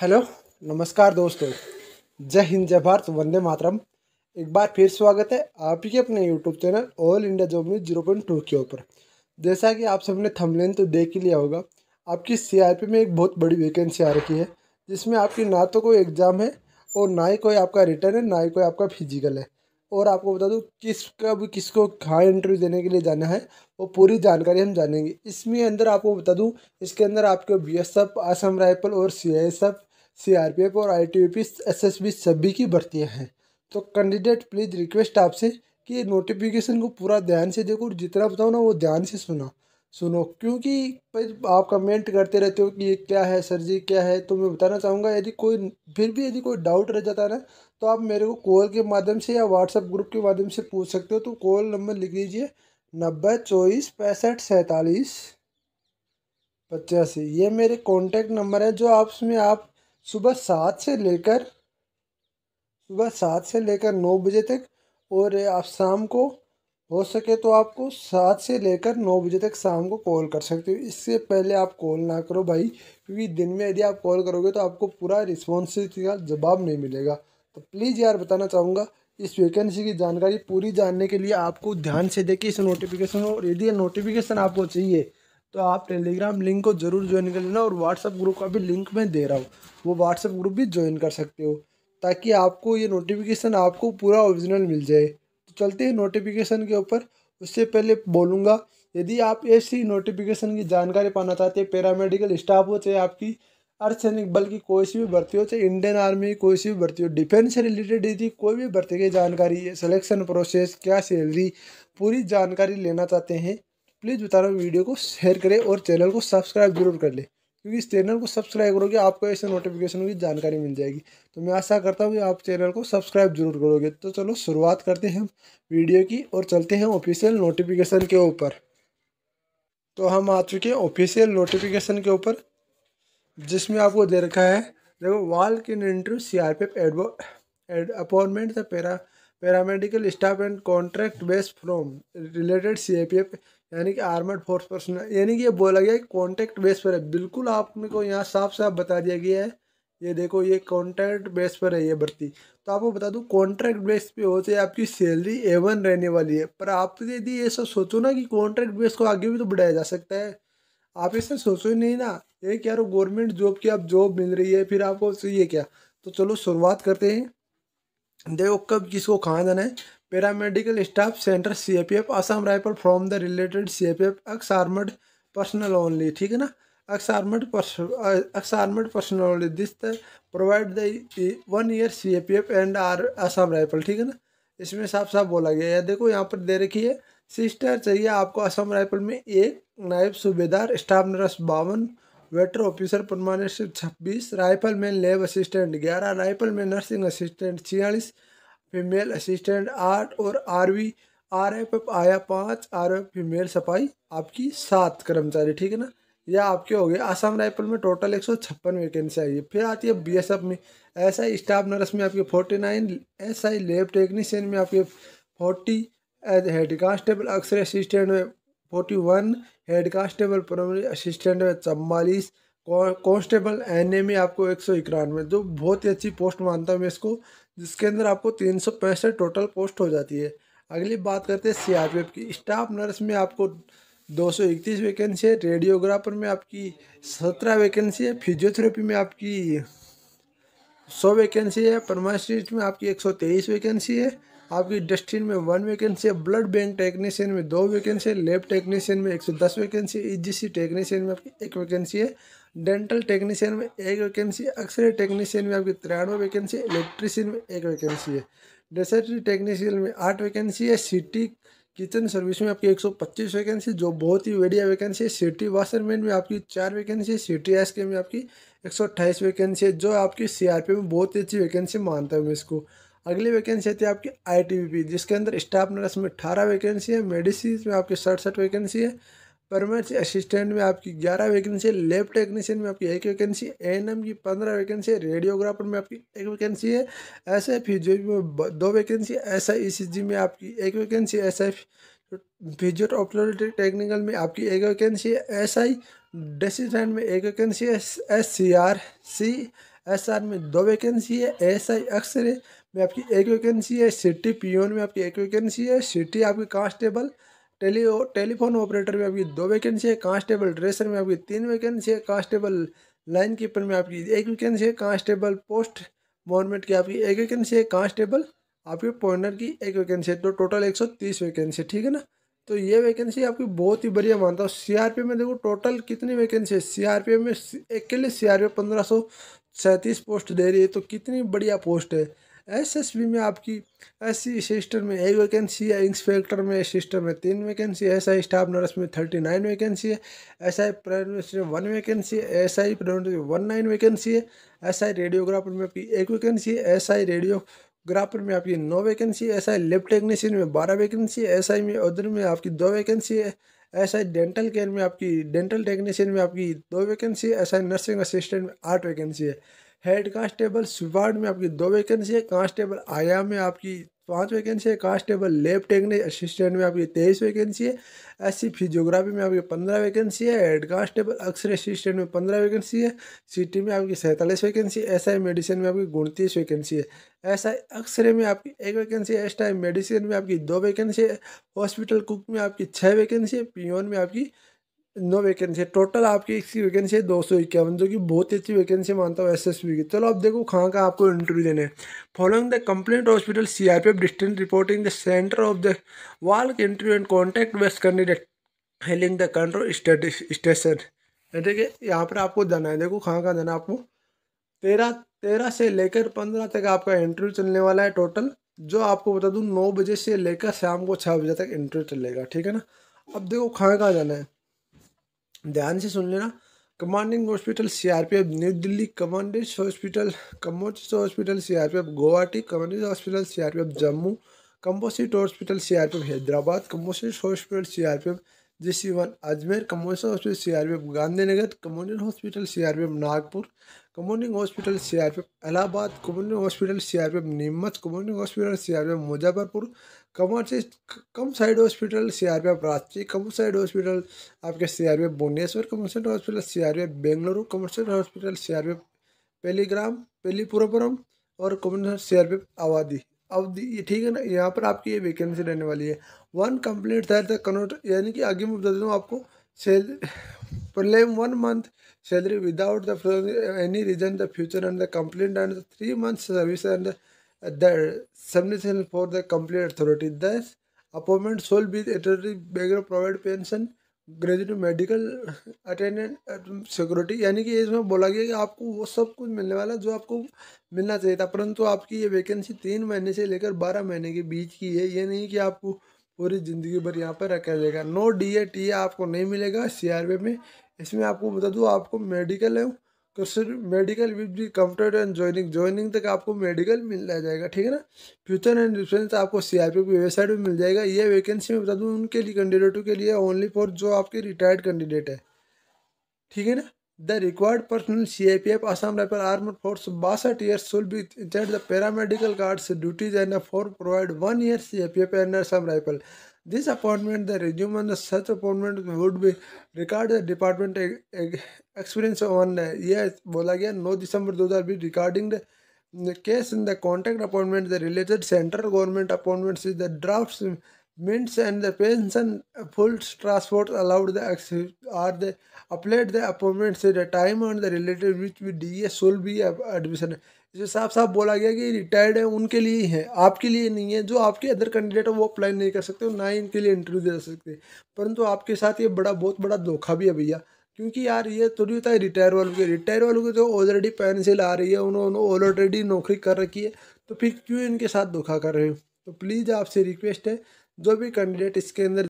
Hello नमस्कार दोस्तों जय हिंद जय भारत वंदे मातरम एक बार फिर स्वागत है आप ही के अपने YouTube channel All India Job News zero point two के ऊपर जैसा कि आप सबने थंबनेल तो देख ही लिया होगा आपकी सीआरपी में एक बहुत बड़ी वैकेंसी आ रखी है जिसमें आपकी ना तो कोई एग्ज़ाम है और ना ही कोई आपका रिटर्न है ना ही कोई आपका फिजिकल है और आपको बता दूँ किस कब किसको कहाँ इंटरव्यू देने के लिए जाना है वो पूरी जानकारी हम जानेंगे इसमें अंदर आपको बता दूँ इसके अंदर आपके B S F Assam rifle और सी एस एफ सीआरपीएफ और आईटीबीपी एसएसबी सभी की भर्तियां हैं तो कैंडिडेट प्लीज़ रिक्वेस्ट आपसे कि नोटिफिकेशन को पूरा ध्यान से देखो और जितना बताओ ना वो ध्यान से सुना सुनो क्योंकि आप कमेंट करते रहते हो कि ये क्या है सर जी क्या है तो मैं बताना चाहूँगा यदि कोई फिर भी यदि कोई डाउट रह जाता है ना तो आप मेरे को कॉल के माध्यम से या व्हाट्सएप ग्रुप के माध्यम से पूछ सकते हो तो कॉल नंबर लिख लीजिए नब्बे चौबीस पैंसठ सैंतालीस पचासी ये मेरे कॉन्टैक्ट नंबर है जो आप उसमें आप सुबह सात से लेकर सुबह सात से लेकर नौ बजे तक और आप शाम को हो सके तो आपको सात से लेकर नौ बजे तक शाम को कॉल कर सकते हो इससे पहले आप कॉल ना करो भाई क्योंकि दिन में यदि आप कॉल करोगे तो आपको पूरा रिस्पॉन्स का जवाब नहीं मिलेगा तो प्लीज़ यार बताना चाहूँगा इस वैकेंसी की जानकारी पूरी जानने के लिए आपको ध्यान से देखिए इस नोटिफिकेशन और यदि नोटिफिकेशन आपको चाहिए तो आप टेलीग्राम लिंक को जरूर ज्वाइन कर लेना और व्हाट्सएप ग्रुप का भी लिंक मैं दे रहा हूँ वो व्हाट्सएप ग्रुप भी ज्वाइन कर सकते हो ताकि आपको ये नोटिफिकेशन आपको पूरा ओरिजिनल मिल जाए तो चलते हैं नोटिफिकेशन के ऊपर उससे पहले बोलूँगा यदि आप ऐसी नोटिफिकेशन की जानकारी पाना चाहते हैं पैरामेडिकल स्टाफ हो चाहे आपकी अर्धसैनिक बल की कोई सी भी भर्ती हो चाहे इंडियन आर्मी की कोई सी भी भर्ती हो डिफेंस से रिलेटेड यदि कोई भी भर्ती की जानकारी सिलेक्शन प्रोसेस क्या सैलरी पूरी जानकारी लेना चाहते हैं प्लीज़ बता रहा हूँ वीडियो को शेयर करें और चैनल को सब्सक्राइब जरूर कर ले क्योंकि इस चैनल को सब्सक्राइब करोगे आपको ऐसे नोटिफिकेशन की जानकारी मिल जाएगी तो मैं आशा करता हूँ कि आप चैनल को सब्सक्राइब जरूर करोगे तो चलो शुरुआत करते हैं वीडियो की और चलते हैं ऑफिशियल नोटिफिकेशन के ऊपर तो हम आ चुके हैं ऑफिशियल नोटिफिकेशन के ऊपर जिसमें आपको दे रखा है देखो walk in interview C R P ad hoc appointment the para paramedical staff and contract based from related C I P F यानी कि आर्मर्ड फोर्स पर्सनल यानी कि ये बोला गया है कॉन्टैक्ट बेस पर है बिल्कुल आपने को यहाँ साफ साफ बता दिया गया है ये देखो ये कॉन्ट्रैक्ट बेस पर है ये भर्ती तो आपको बता दूँ कॉन्ट्रैक्ट बेस पे होते आपकी सैलरी एवन रहने वाली है पर आप तो यदि ये सब सोचो ना कि कॉन्ट्रैक्ट बेस को आगे भी तो बढ़ाया जा सकता है आप इससे सोचो ही नहीं ना ये क्या रो गवर्नमेंट जॉब की आप जॉब मिल रही है फिर आपको चाहिए क्या तो चलो शुरुआत करते हैं देखो कब किसको कहाँ जाना है paramedical staff centre C A P F Assam rifle from the related C A P F ex armed personnel only ठीक है ना ex armed ex armed personnel only this provide the one year C A P F and R Assam rifle ठीक है ना इसमें साफ साफ बोला गया है देखो यहाँ पर दे रखी है सिस्टर चाहिए आपको असम राइफल में एक नायब सूबेदार स्टाफ नर्स बावन वेटर ऑफिसर परमानेंट छब्बीस राइफल मैन लेब असिस्टेंट ग्यारह राइफल मैन नर्सिंग असिस्टेंट छियालीस फीमेल असिस्टेंट आठ और आरवी आर एफ एफ आया पाँच आर एफ फीमेल सफाई आपकी सात कर्मचारी ठीक है ना या आपके हो गए आसाम राइफल में टोटल एक सौ छप्पन वैकेंसी आई है फिर आती है बीएसएफ में एस आई स्टाफ नर्स में आपके forty nine S I lab technician में आपके फोर्टी एज हेड कांस्टेबल अक्सर असिस्टेंट में forty one head constable primary assistant में चवालीस कांस्टेबल एन ए में आपको एक सौ इक्यानवे जो तो बहुत ही अच्छी पोस्ट मानता हूँ मैं इसको जिसके अंदर आपको तीन सौ पैंसठ टोटल पोस्ट हो जाती है अगली बात करते हैं सी की स्टाफ नर्स में आपको दो सौ इकतीस वैकेंसी है रेडियोग्राफर में आपकी सत्रह वैकेंसी है फिजियोथेरेपी में आपकी सौ वैकेंसी है परमास्ट्रीट में आपकी एक सौ तेईस वैकेंसी है आपकी इंडस्ट्री में वन वैकेंसी है ब्लड बैंक टेक्नीशियन में दो वैकेंसी है लेब टेक्नीशियन में एक सौ दस वैकेंसी है ई टेक्नीशियन में आपकी एक वैकेंसी है डेंटल टेक्नीशियन में एक वैकेंसी है एक्सरे टेक्नीशियन में आपकी तिरानवे वैकेंसी है में एक वैकेंसी है डेसेटरी टेक्नीशियन में आठ वैकेंसी है सिटी किचन सर्विस में आपकी एक सौ पच्चीस वैकेंसी जो बहुत ही बढ़िया वैकेंसी है सिटी वाशरमैन में आपकी चार वैकेंसी है सिटी एस के में आपकी एक सौ अट्ठाईस वैकेंसी है जो आपकी सीआरपी में बहुत ही अच्छी वैकेंसी मानता हूँ मैं इसको अगली वैकेंसी आती है आपकी आई जिसके अंदर स्टाफ नर्स में अठारह वैकेंसी है मेडिसिन में आपकी सड़सठ वैकेंसी है परमेंसी असिस्टेंट में आपकी ग्यारह वैकेंसी है लेब टेक्नीशियन में आपकी एक वैकेंसी है एम की पंद्रह वैकेंसी है रेडियोग्राफर में आपकी एक वैकेंसी है एस एफ में दो वैकेंसी है एस आई में आपकी एक vacancy S F physio technical में आपकी एक वैकेंसी है एस आई डेसिडेंट में एक वैकेंसी है S C R C S R में दो वैकेंसी है एस आई एक्सरे में आपकी एक वैकेंसी है सिटी पीओन में आपकी एक वैकेंसी है सिटी आपकी कांस्टेबल टेली टेलीफोन ऑपरेटर में आपकी दो वैकेंसी है कांस्टेबल ड्रेसर में आपकी तीन वैकेंसी है कांस्टेबल लाइन कीपर में आपकी एक वैकेंसी है कांस्टेबल पोस्ट मोनमेंट की आपकी एक वैकेंसी है कांस्टेबल आपके पॉइंटर की एक वैकेंसी है तो टोटल एक सौ तीस वैकेंसी ठीक है ना तो ये वैकेंसी आपकी बहुत ही बढ़िया मानता हूँ सीआरपीएफ में देखो टोटल कितनी वैकेंसी है सीआरपीएफ में अकेले सीआरपीएफ पंद्रह सौ सैंतीस पोस्ट दे रही है तो कितनी बढ़िया पोस्ट है एसएसबी में आपकी सी असिस्टेंट में एक वैकेंसी है इंस्पेक्टर में असिस्टेंट में तीन वैकेंसी है आई स्टाफ नर्स में थर्टी नाइन वैकेंसी है आई प्राइवेट में वन वैकेंसी है आई प्राइमरी में वन नाइन वैकेंसी है एस आई रेडियोग्राफर में आपकी एक वैकेंसी है एस आई रेडियोग्राफर में आपकी नौ वैकेंसी है आई लेफ्ट टेक्नीशियन में बारह वैकेंसी है आई में उधर में आपकी दो वैकेंसी है ऐसा ही डेंटल केयर में आपकी डेंटल टेक्नीशियन में आपकी दो वैकेंसी है ऐसा नर्सिंग असिस्टेंट में आठ वैकेंसी है हेड कांस्टेबल सुबार्ड में आपकी दो वैकेंसी है कांस्टेबल आया में आपकी पाँच वैकेंसी है कांस्टेबल लेब टेक्निक असिस्टेंट में आपकी तेईस वैकेंसी है एस सी फिजियोग्राफी में आपकी पंद्रह वैकेंसी है हेड कांस्टेबल अक्सर असिस्टेंट में पंद्रह वैकेंसी है सिटी में आपकी सैंतालीस वैकेंसी एस आई मेडिसिन में आपकी उनतीस वैकेंसी है एस आई अक्सरे में आपकी एक वैकेंसी है एस टाइम मेडिसिन में आपकी दो वैकेंसी है हॉस्पिटल कुक में आपकी छः वैकेंसी है पीओन में आपकी नौ वैकेंसी है टोटल आपकी इसकी वैकेंसी है दो सौ इक्यावन जो कि बहुत ही अच्छी वैकेंसी मानता हूँ एसएसबी की चलो अब देखो कहाँ का आपको इंटरव्यू देना है following the complaint hospital C R P F reporting the centre of the walk interview and contact best candidate hailing the control station ठीक है यहाँ पर आपको जाना है देखो कहाँ कहाँ जाना है आपको तेरह तेरह से लेकर पंद्रह तक आपका इंटरव्यू चलने वाला है टोटल जो आपको बता दूँ नौ बजे से लेकर शाम को छः बजे तक इंटरव्यू चलेगा ठीक है ना अब देखो कहाँ कहाँ जाना है ध्यान से सुन लेना commanding hospital CRPF New Delhi commandant hospital composite hospital CRPF Guwahati commandant hospital CRPF Jammu composite hospital CRPF Hyderabad composite hospital CRPF G C one Ajmer composite hospital CRPF Gandhinagar composite hospital CRPF Nagpur commanding hospital C R P F Allahabad commanding hospital C R P F Neemuch commanding hospital C R P F Muzaffarpur commercial composite hospital C R P F Ranchi composite hospital आपके C R P F Bhubaneswar commercial hospital C R P F Bengaluru commercial hospital C R P F पेलीग्राम पेलीपुरपुरम और कम्युनियल C R P F आबादी अब ये ठीक है ना यहाँ पर आपकी ये वैकेंसी रहने वाली है वन कंप्लीट था कन्वर्ट यानी कि आगे मैं बता दूँ आपको cell Problem one month salary without the any reason the future and the complaint and the three months service and the, the submission for the complaint authority. Thus, appointment shall be eternally beggar provide pension graduate medical attendant security यानी कि इसमें बोला गया कि आपको वो सब कुछ मिलने वाला जो आपको मिलना चाहिए था परंतु आपकी ये वैकेंसी तीन महीने से लेकर बारह महीने के बीच की है ये नहीं कि आपको पूरी ज़िंदगी भर यहाँ पर रखा जाएगा no D A T A आपको नहीं मिलेगा सी आर में इसमें आपको बता दूँ आपको मेडिकल है मेडिकल विद भी कंप्यूटर एंड ज्वाइनिंग ज्वाइनिंग तक आपको मेडिकल मिल जाएगा ठीक है ना फ्यूचर एंड डिफरेंस आपको सी आर पी की वेबसाइट पर मिल जाएगा ये वैकेंसी मैं बता दूँ उनके लिए कैंडिडेटों के लिए ओनली फॉर जो आपके रिटायर्ड कैंडिडेट है ठीक है ना The required personnel CAPF Assam Rifle Armed Force 62 years should be that the paramedical guards duties and for provide one year CAPF and Assam Rifle. This appointment, the resume and such appointment would be regarded department experience on year uh, बोला गया 9 दिसंबर 2020 regarding the the case in the contact appointment the related central government appointments is the drafts mints and the pension full transport allowed the access or the applied the appointments at the time and the related which with D A सोल B admission साफ साफ बोला गया कि retired है उनके लिए ही है आपके लिए नहीं है जो आपके अदर कैंडिडेट हैं वो अप्लाई नहीं कर सकते ना ही इनके लिए इंटरव्यू दे सकते परंतु आपके साथ ये बड़ा बहुत बड़ा धोखा भी है भैया क्योंकि यार ये थोड़ी होता है रिटायर वालों के रिटायर वालों के तो ऑलरेडी पेंसिल आ रही है उन्होंने ऑलरेडी नौकरी कर रखी है तो फिर क्यों इनके साथ धोखा कर रहे हो तो प्लीज़ आपसे रिक्वेस्ट है जो भी कैंडिडेट इसके अंदर